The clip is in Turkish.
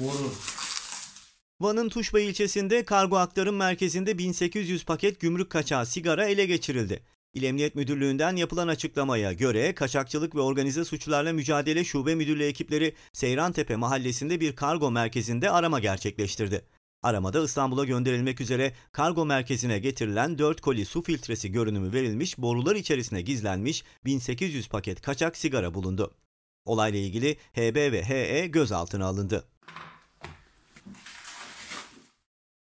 Boru. Van'ın Tuşba ilçesinde kargo aktarım merkezinde 1800 paket gümrük kaçağı sigara ele geçirildi. İl Emniyet Müdürlüğü'nden yapılan açıklamaya göre kaçakçılık ve organize suçlarla mücadele şube müdürlüğü ekipleri Seyrantepe mahallesinde bir kargo merkezinde arama gerçekleştirdi. Aramada İstanbul'a gönderilmek üzere kargo merkezine getirilen 4 koli su filtresi görünümü verilmiş borular içerisine gizlenmiş 1800 paket kaçak sigara bulundu. Olayla ilgili HB ve HE gözaltına alındı.